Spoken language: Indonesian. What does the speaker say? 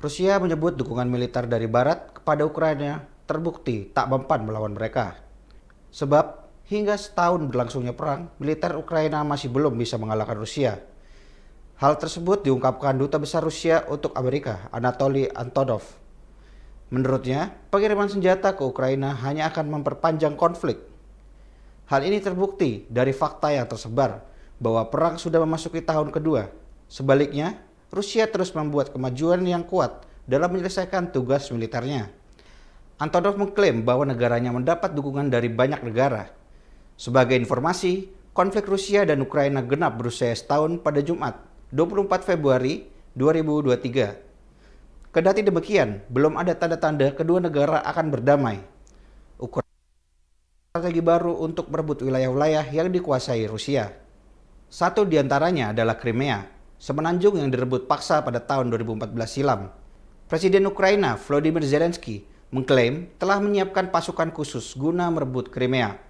Rusia menyebut dukungan militer dari Barat kepada Ukraina terbukti tak mempan melawan mereka. Sebab hingga setahun berlangsungnya perang, militer Ukraina masih belum bisa mengalahkan Rusia. Hal tersebut diungkapkan Duta Besar Rusia untuk Amerika, Anatoly Antonov. Menurutnya, pengiriman senjata ke Ukraina hanya akan memperpanjang konflik. Hal ini terbukti dari fakta yang tersebar bahwa perang sudah memasuki tahun kedua. Sebaliknya, Rusia terus membuat kemajuan yang kuat dalam menyelesaikan tugas militernya. Antonov mengklaim bahwa negaranya mendapat dukungan dari banyak negara. Sebagai informasi, konflik Rusia dan Ukraina genap berusia setahun pada Jumat, 24 Februari 2023. Kedati demikian, belum ada tanda-tanda kedua negara akan berdamai. Ukraina strategi baru untuk merebut wilayah-wilayah yang dikuasai Rusia. Satu di antaranya adalah Crimea, semenanjung yang direbut paksa pada tahun 2014 silam. Presiden Ukraina Volodymyr Zelensky mengklaim telah menyiapkan pasukan khusus guna merebut Crimea.